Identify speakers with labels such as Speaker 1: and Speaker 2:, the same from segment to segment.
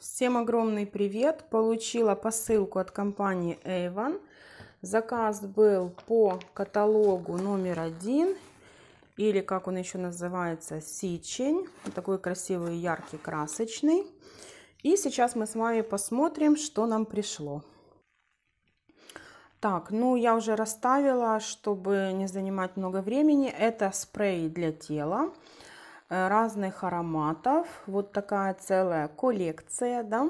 Speaker 1: Всем огромный привет! Получила посылку от компании Avon. Заказ был по каталогу номер один, или как он еще называется, сичень. Вот такой красивый, яркий, красочный. И сейчас мы с вами посмотрим, что нам пришло. Так, ну я уже расставила, чтобы не занимать много времени. Это спрей для тела разных ароматов. Вот такая целая коллекция, да.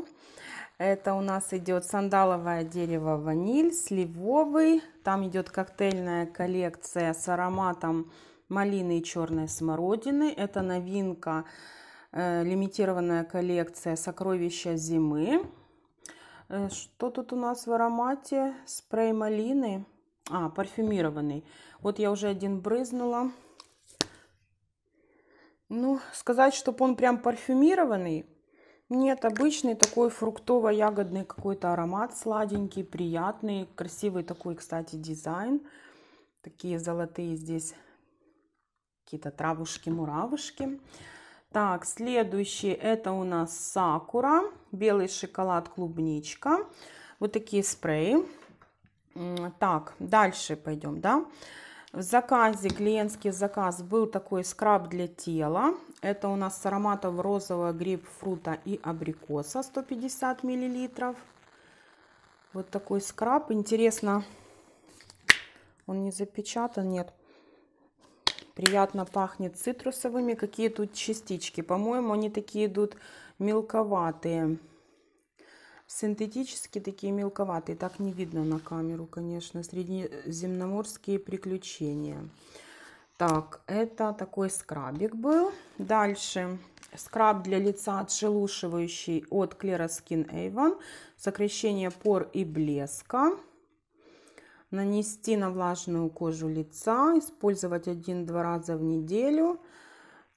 Speaker 1: Это у нас идет сандаловое дерево ваниль, сливовый. Там идет коктейльная коллекция с ароматом малины и черной смородины. Это новинка, э, лимитированная коллекция «Сокровища зимы». Э, что тут у нас в аромате? Спрей малины. А, парфюмированный. Вот я уже один брызнула. Ну, сказать, чтобы он прям парфюмированный, нет, обычный такой фруктово-ягодный какой-то аромат, сладенький, приятный, красивый такой, кстати, дизайн. Такие золотые здесь какие-то травушки-муравушки. Так, следующий это у нас сакура, белый шоколад, клубничка. Вот такие спреи. Так, дальше пойдем, да. Да. В заказе, клиентский заказ, был такой скраб для тела. Это у нас с ароматом розового грейпфрута и абрикоса 150 мл. Вот такой скраб. Интересно, он не запечатан, нет. Приятно пахнет цитрусовыми. Какие тут частички? По-моему, они такие идут мелковатые. Синтетические такие мелковатые, так не видно на камеру, конечно. Среднеземноморские приключения. Так, это такой скрабик был. Дальше скраб для лица отшелушивающий от Clear Skin Avon. Сокращение пор и блеска. Нанести на влажную кожу лица. Использовать один-два раза в неделю.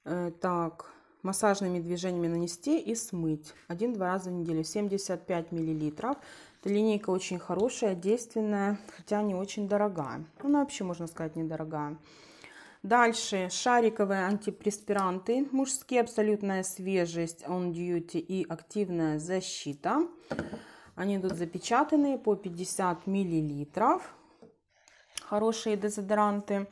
Speaker 1: Э, так, массажными движениями нанести и смыть. Один-два раза в неделю, 75 миллилитров. Эта линейка очень хорошая, действенная, хотя не очень дорогая. ну Она вообще, можно сказать, недорогая. Дальше шариковые антипреспиранты, мужские абсолютная свежесть, on duty и активная защита. Они тут запечатанные по 50 миллилитров. Хорошие дезодоранты.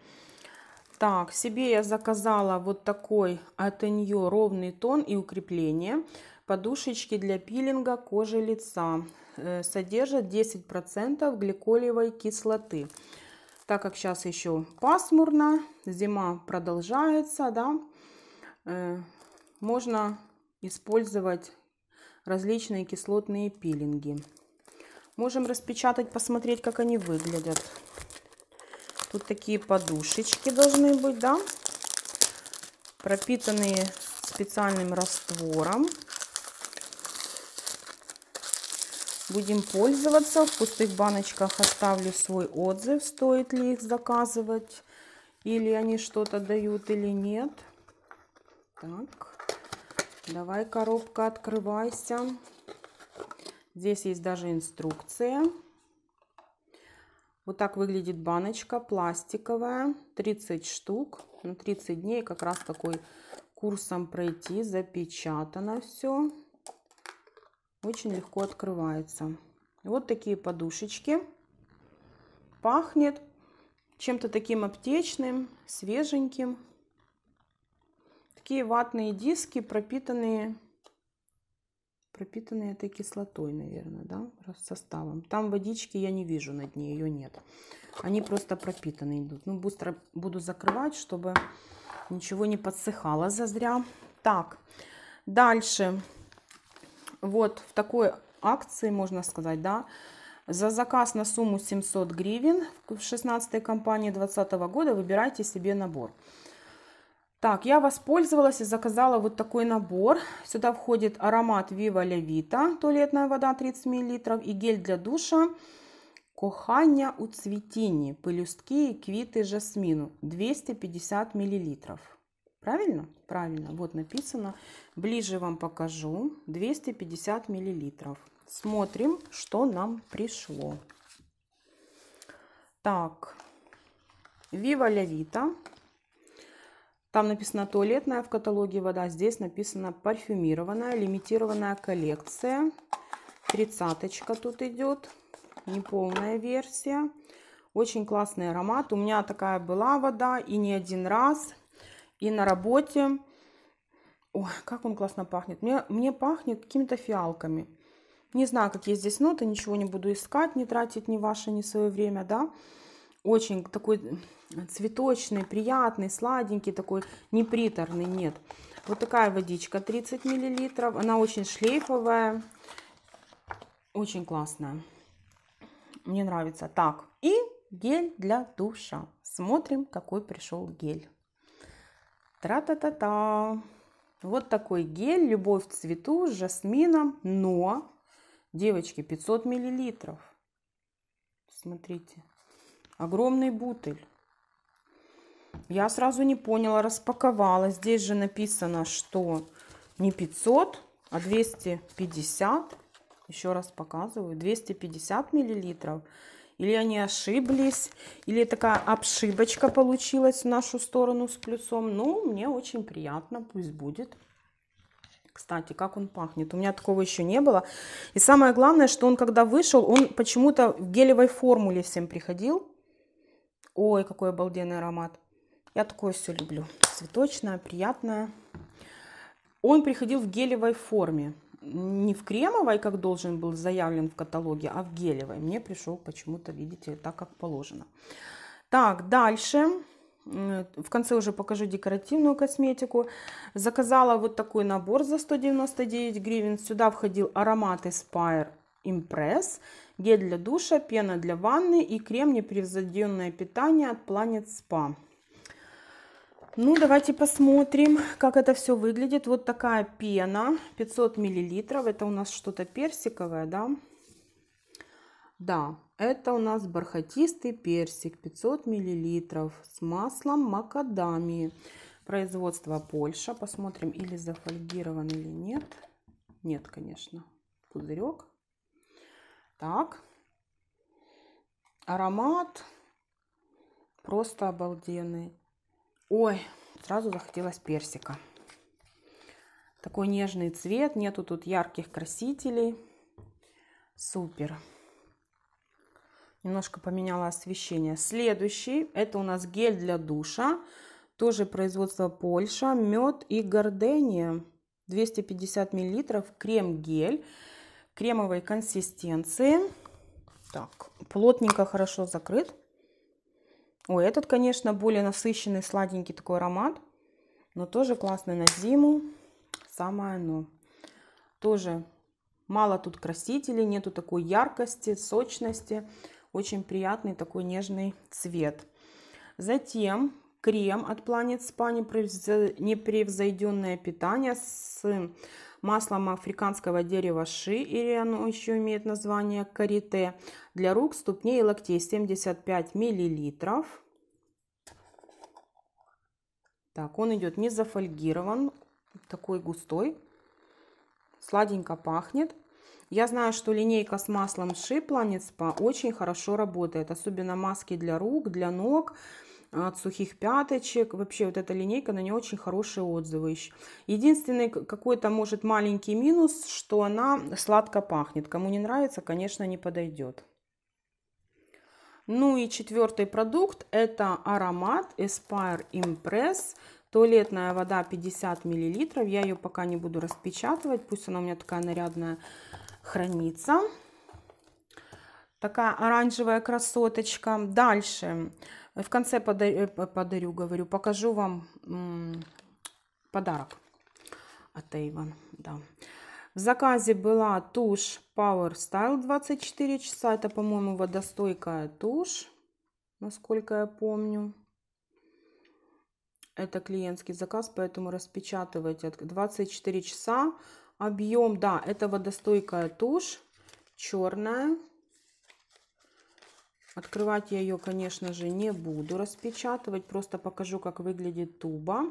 Speaker 1: Так, себе я заказала вот такой от нее ровный тон и укрепление. Подушечки для пилинга кожи лица. Э, содержат 10% гликолевой кислоты. Так как сейчас еще пасмурно, зима продолжается, да, э, можно использовать различные кислотные пилинги. Можем распечатать, посмотреть, как они выглядят. Тут такие подушечки должны быть, да? Пропитанные специальным раствором. Будем пользоваться. В пустых баночках оставлю свой отзыв, стоит ли их заказывать. Или они что-то дают, или нет. Так, давай коробка открывайся. Здесь есть даже инструкция. Вот так выглядит баночка пластиковая, 30 штук, на ну, 30 дней как раз такой курсом пройти, запечатано все. Очень легко открывается. Вот такие подушечки. Пахнет чем-то таким аптечным, свеженьким. Такие ватные диски, пропитанные пропитанный этой кислотой, наверное, да, составом. Там водички я не вижу на дне, ее нет. Они просто пропитаны идут. Ну, быстро буду закрывать, чтобы ничего не подсыхало зазря. Так, дальше. Вот в такой акции, можно сказать, да, за заказ на сумму 700 гривен в 16 компании 2020 года выбирайте себе набор. Так, я воспользовалась и заказала вот такой набор. Сюда входит аромат Viva Levita, туалетная вода 30 мл и гель для душа Кохання у цвітінні, пелюстки и квіти жасмину 250 мл. Правильно? Правильно. Вот написано. Ближе вам покажу. 250 мл. Смотрим, что нам пришло. Так, Viva Levita там написано туалетная в каталоге вода, здесь написано парфюмированная, лимитированная коллекция. Тридцаточка тут идет, неполная версия. Очень классный аромат. У меня такая была вода и не один раз, и на работе. Ой, как он классно пахнет. Мне, мне пахнет какими-то фиалками. Не знаю, какие здесь ноты, ничего не буду искать, не тратить ни ваше, ни свое время, да. Да очень такой э, цветочный, приятный, сладенький, такой неприторный, нет. Вот такая водичка 30 мл, она очень шлейфовая, очень классная. Мне нравится. Так, и гель для душа. Смотрим, какой пришел гель. Тра-та-та-та. Вот такой гель «Любовь к цвету» с жасмином, но, девочки, 500 миллилитров. Смотрите. Огромный бутыль. Я сразу не поняла, распаковала. Здесь же написано, что не 500, а 250. Еще раз показываю. 250 миллилитров. Или они ошиблись, или такая обшибочка получилась в нашу сторону с плюсом. Ну, мне очень приятно, пусть будет. Кстати, как он пахнет. У меня такого еще не было. И самое главное, что он когда вышел, он почему-то в гелевой формуле всем приходил. Ой, какой обалденный аромат. Я такое все люблю. Цветочное, приятное. Он приходил в гелевой форме. Не в кремовой, как должен был заявлен в каталоге, а в гелевой. Мне пришел почему-то, видите, так, как положено. Так, дальше. В конце уже покажу декоративную косметику. Заказала вот такой набор за 199 гривен. Сюда входил аромат Aspire Импресс, гель для душа, пена для ванны и крем непревзойденное питание от Planet Spa. Ну, давайте посмотрим, как это все выглядит. Вот такая пена, 500 миллилитров. Это у нас что-то персиковое, да? Да, это у нас бархатистый персик, 500 миллилитров, с маслом макадамии. Производство Польша. Посмотрим, или зафольгирован, или нет. Нет, конечно. Пузырек. Так. Аромат просто обалденный. Ой, сразу захотелось персика. Такой нежный цвет, нету тут ярких красителей. Супер. Немножко поменяла освещение. Следующий, это у нас гель для душа. Тоже производство Польша, мед и гордения. 250 миллилитров, крем-гель кремовой консистенции. Так, плотненько, хорошо закрыт. Ой, этот, конечно, более насыщенный, сладенький такой аромат. Но тоже классный на зиму. Самое оно. Ну, тоже мало тут красителей, нету такой яркости, сочности. Очень приятный такой нежный цвет. Затем крем от Planet Spa непревзойденное питание с маслом африканского дерева ши, или оно еще имеет название карите, для рук, ступней и локтей 75 мл. Так, он идет не зафольгирован, такой густой, сладенько пахнет. Я знаю, что линейка с маслом Ши Planet Spa очень хорошо работает, особенно маски для рук, для ног, для ног от сухих пяточек. Вообще вот эта линейка, на нее очень хорошие отзывы еще. Единственный какой-то, может, маленький минус, что она сладко пахнет. Кому не нравится, конечно, не подойдет. Ну и четвертый продукт это аромат Aspire Impress. Туалетная вода 50 мл. Я ее пока не буду распечатывать. Пусть она у меня такая нарядная хранится. Такая оранжевая красоточка. Дальше. В конце подарю, э, подарю говорю, покажу вам подарок от Avon. Да. В заказе была тушь Power Style 24 часа. Это, по-моему, водостойкая тушь, насколько я помню. Это клиентский заказ, поэтому распечатывайте. 24 часа. Объем, да, это водостойкая тушь, черная, Открывать я ее, конечно же, не буду распечатывать. Просто покажу, как выглядит туба.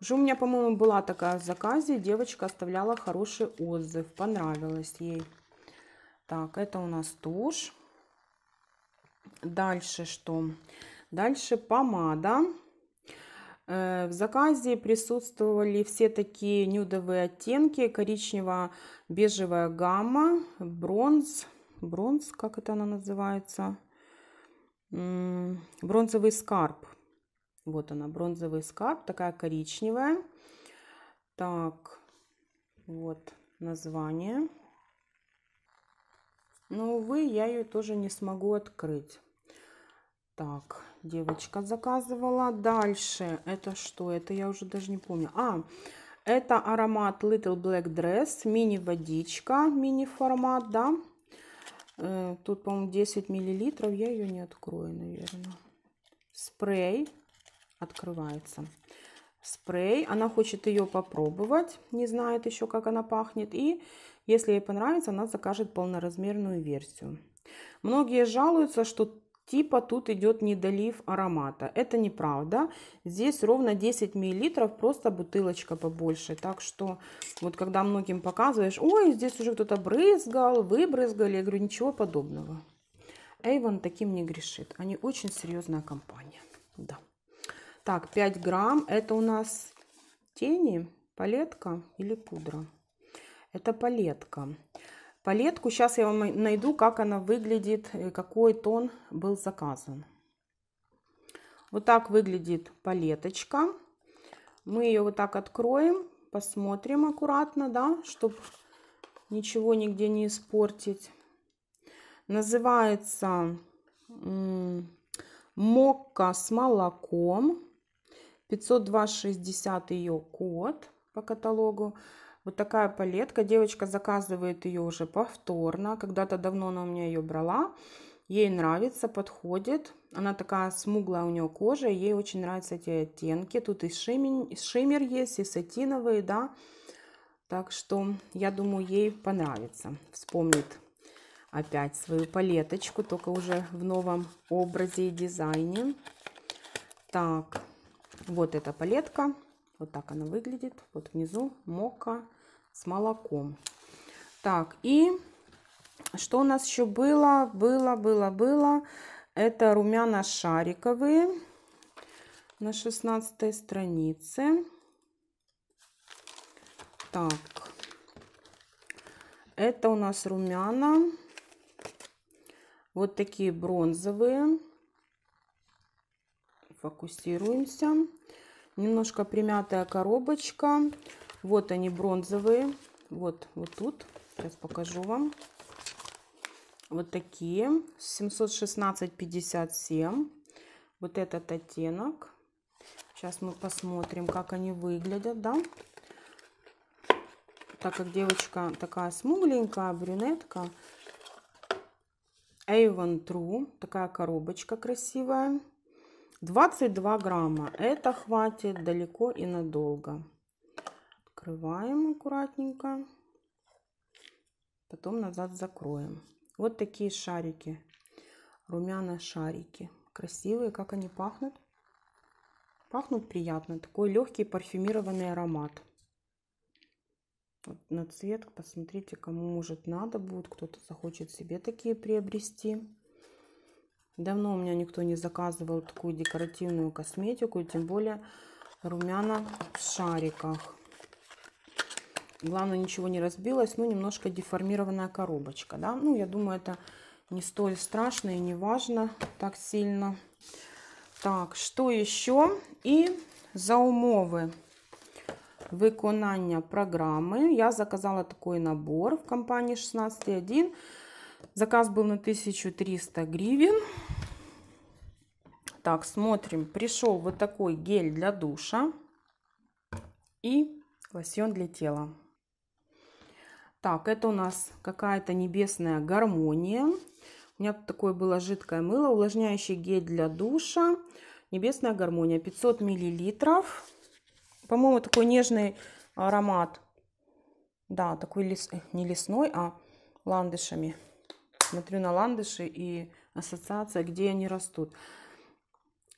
Speaker 1: Уже у меня, по-моему, была такая в заказе. Девочка оставляла хороший отзыв. Понравилось ей. Так, это у нас тушь. Дальше что? Дальше помада. Э, в заказе присутствовали все такие нюдовые оттенки. Коричнево-бежевая гамма, бронз. Бронз, как это она называется? бронзовый скарб. Вот она, бронзовый скарб, такая коричневая. Так, вот название. Но, увы, я ее тоже не смогу открыть. Так, девочка заказывала. Дальше, это что? Это я уже даже не помню. А, это аромат Little Black Dress, мини-водичка, мини-формат, да. Э, тут, по-моему, 10 миллилитров. Я ее не открою, наверное. Спрей открывается. Спрей. Она хочет ее попробовать. Не знает еще, как она пахнет. И если ей понравится, она закажет полноразмерную версию. Многие жалуются, что типа тут идет недолив аромата. Это неправда. Здесь ровно 10 мл, просто бутылочка побольше. Так что вот когда многим показываешь, ой, здесь уже кто-то брызгал, выбрызгали, я говорю, ничего подобного. Эйвон таким не грешит. Они очень серьезная компания. Да. Так, 5 грамм. Это у нас тени, палетка или пудра. Это палетка палетку. Сейчас я вам найду, как она выглядит, э, какой тон был заказан. Вот так выглядит палеточка. Мы ее вот так откроем, посмотрим аккуратно, да, чтобы ничего нигде не испортить. Называется мокка с молоком. 502,60 ее код по каталогу. Вот такая палетка. Девочка заказывает ее уже повторно. Когда-то давно она у меня ее брала. Ей нравится, подходит. Она такая смуглая у нее кожа. Ей очень нравятся эти оттенки. Тут и шиммер, шиммер есть, и сатиновые, да. Так что, я думаю, ей понравится. Вспомнит опять свою палеточку, только уже в новом образе и дизайне. Так, вот эта палетка. Вот так она выглядит. Вот внизу мока с молоком. Так, и что у нас еще было? Было, было, было. Это румяна шариковые на 16 странице. Так, это у нас румяна. Вот такие бронзовые. Фокусируемся. Немножко примятая коробочка. Вот они бронзовые. Вот, вот тут. Сейчас покажу вам. Вот такие. 716,57. Вот этот оттенок. Сейчас мы посмотрим, как они выглядят, да. Так как девочка такая смугленькая, брюнетка. Avon True. Такая коробочка красивая. 22 грамма. Это хватит далеко и надолго. Открываем аккуратненько. Потом назад закроем. Вот такие шарики. Румяные шарики. Красивые, как они пахнут. Пахнут приятно. Такой легкий парфюмированный аромат. Вот на цвет посмотрите, кому может надо будет. Кто-то захочет себе такие приобрести. Давно у меня никто не заказывал такую декоративную косметику, тем более румяна в шариках. Главное, ничего не разбилось, ну, немножко деформированная коробочка, да. Ну, я думаю, это не столь страшно и не важно так сильно. Так, что еще? И за умовы виконання програми я заказала такой набор в компании 16.1. Заказ был на 1300 гривен. Так, смотрим. Пришел вот такой гель для душа и лосьон для тела. Так, это у нас какая-то небесная гармония. У меня такое было жидкое мыло, увлажняющий гель для душа. Небесная гармония, 500 миллилитров. По-моему, такой нежный аромат. Да, такой лес... Э, не лесной, а ландышами. Смотрю на ландыши и ассоциация, где они растут.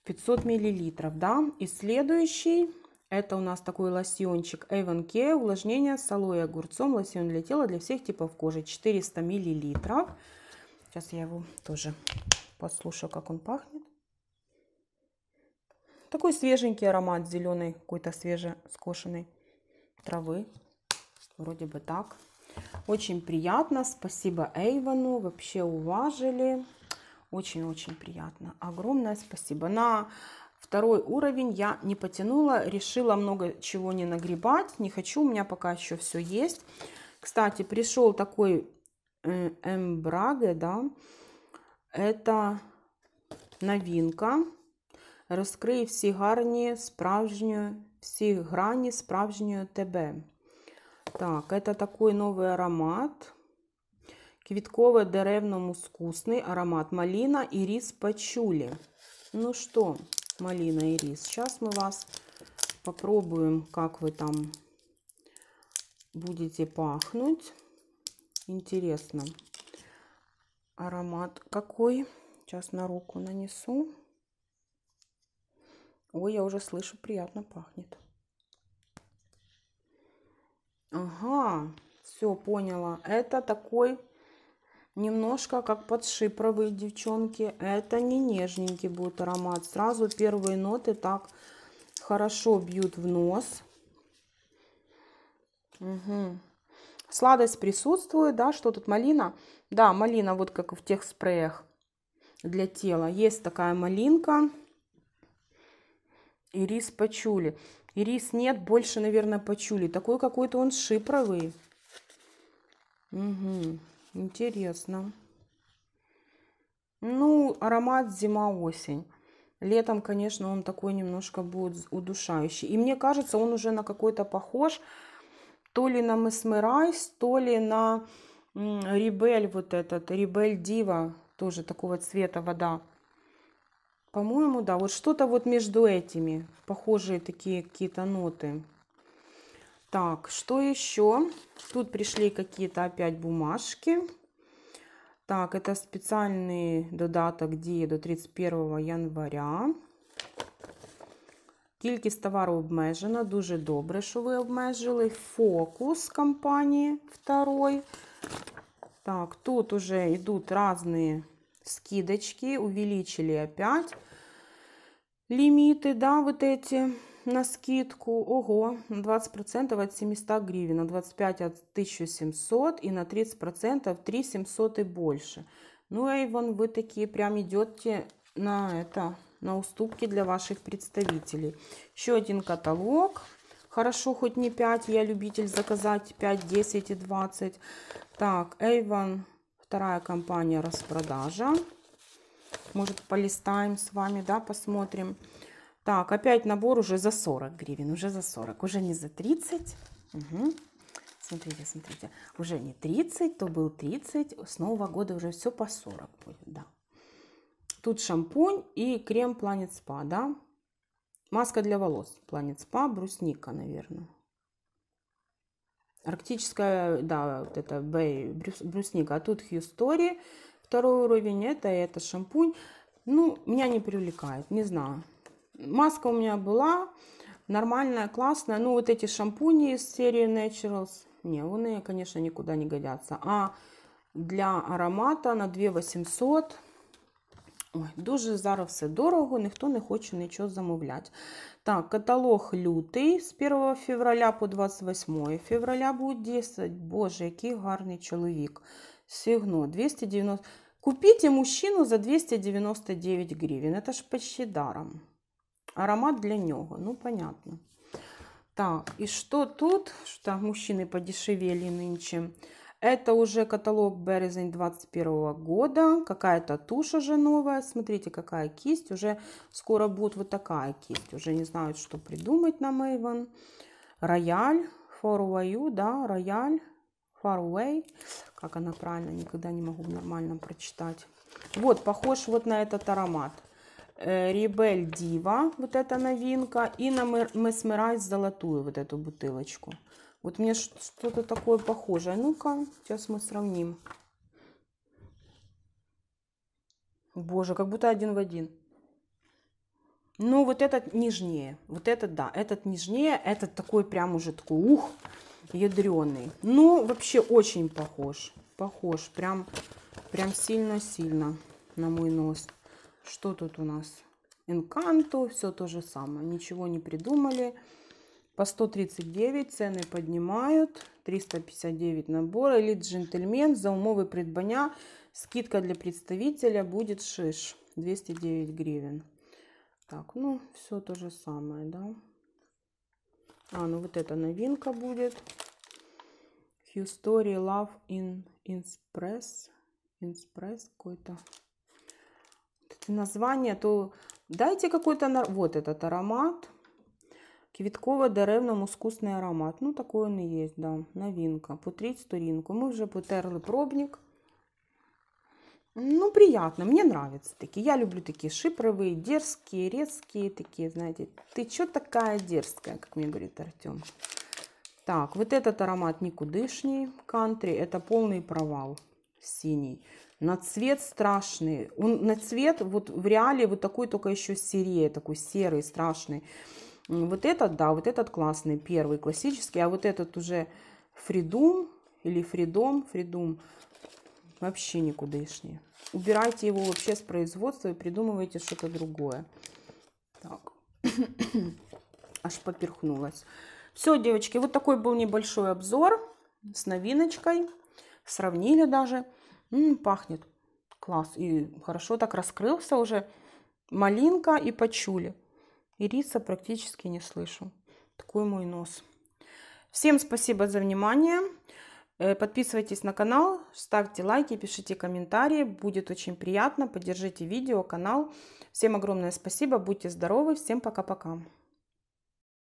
Speaker 1: 500 миллилитров, да. И следующий, это у нас такой лосьончик Avon Care, увлажнение с алоэ и огурцом, лосьон для тела для всех типов кожи, 400 миллилитров. Сейчас я его тоже послушаю, как он пахнет. Такой свеженький аромат зеленый, какой-то свеже скошенной травы. Вроде бы так. Очень приятно. Спасибо Эйвану. Вообще уважили. Очень-очень приятно. Огромное спасибо. На второй уровень я не потянула. Решила много чего не нагребать. Не хочу. У меня пока еще все есть. Кстати, пришел такой э, эмбраге, да. Это новинка. Розкрий все гарні, справжнюю, все грани, справжнюю тебе. Так, это такой новый аромат. Квитковый деревно-мускусный аромат малина и рис пачули. Ну что, малина и рис, сейчас мы вас попробуем, как вы там будете пахнуть. Интересно. Аромат какой? Сейчас на руку нанесу. Ой, я уже слышу, приятно пахнет. Ага, все, поняла. Это такой немножко как подшипровые девчонки. Это не нежненький будет аромат. Сразу первые ноты так хорошо бьют в нос. Угу. Сладость присутствует, да, что тут малина? Да, малина вот как в тех спреях для тела. Есть такая малинка ирис рис пачули. Ирис нет, больше, наверное, почули. Такой какой-то он шипровый. Угу, интересно. Ну, аромат зима-осень. Летом, конечно, он такой немножко будет удушающий. И мне кажется, он уже на какой-то похож то ли на Месмерайс, то ли на Рибель вот этот, Рибель Дива, тоже такого цвета вода. По-моему, да, вот что-то вот между этими, похожие такие какие-то ноты. Так, что еще? Тут пришли какие-то опять бумажки. Так, это специальный додаток где до 31 января. Кількість товару обмежена. Дуже добре, що вы обмежили. Фокус компании второй. Так, тут уже идут разные скидочки, увеличили опять лимиты, да, вот эти на скидку. Ого, 20% от 700 гривен, на 25 от 1700 и на 30% 3700 и больше. Ну, Эйвон, вы такие прям идете на это, на уступки для ваших представителей. Еще один каталог. Хорошо, хоть не 5, я любитель заказать 5, 10 и 20. Так, Эйвон Вторая компания распродажа. Может, полистаем с вами, да, посмотрим. Так, опять набор уже за 40 гривен, уже за 40, уже не за 30. Угу. Смотрите, смотрите, уже не 30, то был 30, с Нового года уже все по 40 будет, да. Тут шампунь и крем Planet Spa, да. Маска для волос Planet Spa, брусника, наверное. Арктическая, да, вот это Бэй, брюс, брусника. А тут Хьюстори. Второй уровень это, это шампунь. Ну, меня не привлекает, не знаю. Маска у меня была, нормальная, классная. Ну, вот эти шампуни из серии Naturals, не, они, конечно, никуда не годятся. А для аромата на 2 800 Ой, Дуже зараз все дорого, ніхто не хоче нічого замовляти. Так, каталог лютий з 1 февраля по 28 февраля буде 10. Боже, який гарний чоловік. Сігно 290. Купите мужчину за 299 гривень. Это ж почти даром. Аромат для нього. Ну, понятно. Так, і що тут? Що Мужчини подешевели нынче. Это уже каталог березень 21 года. Какая-то тушь уже новая. Смотрите, какая кисть. Уже скоро будет вот такая кисть. Уже не знают, что придумать на Мэйвен. Рояль. Far away, да, рояль. Far away. Как она правильно, никогда не могу нормально прочитать. Вот, похож вот на этот аромат. Э, Ребель Дива, вот эта новинка, и на Месмерайз золотую вот эту бутылочку. Вот мне что-то такое похожее. Ну-ка, сейчас мы сравним. Боже, как будто один в один. Ну, вот этот нежнее. Вот этот, да, этот нежнее. Этот такой прям уже такой, ух, ядреный. Ну, вообще очень похож. Похож, прям, прям сильно-сильно на мой нос. Что тут у нас? Инканту, все то же самое. Ничего не придумали. По 139 цены поднимают. 359 набора. Или джентльмен за умовы предбаня Скидка для представителя будет шиш. 209 гривен. Так, ну, все то же самое, да. А, ну вот эта новинка будет. history Love in Express. Express какой-то. название, то дайте какой-то... на Вот этот аромат квітково деревному мускусний аромат. Ну, такої не є, да. новинка. Потріть сторінку. Ми вже потерли пробник. Ну, приятно, мне нравятся такие. Я люблю такие шипровые, дерзкие, резкие такие, знаете. Ты чё такая дерзкая, как мне говорит Артем. Так, вот этот аромат никудышний, кантри, это полный провал синий. На цвет страшный. Он на цвет, вот в реале вот такой только еще серее, такой серый, страшный. Вот этот, да, вот этот классный, первый классический, а вот этот уже Freedom или Freedom, Freedom вообще никудышний. Убирайте его вообще с производства и придумывайте что-то другое. Так. Аж поперхнулась. Все, девочки, вот такой был небольшой обзор с новиночкой. Сравнили даже. М -м, пахнет. Класс. И хорошо так раскрылся уже. Малинка и почули. Ириса практически не слышу. Такой мой нос. Всем спасибо за внимание. Э, подписывайтесь на канал, ставьте лайки, пишите комментарии. Будет очень приятно. Поддержите видео, канал. Всем огромное спасибо. Будьте здоровы. Всем пока-пока.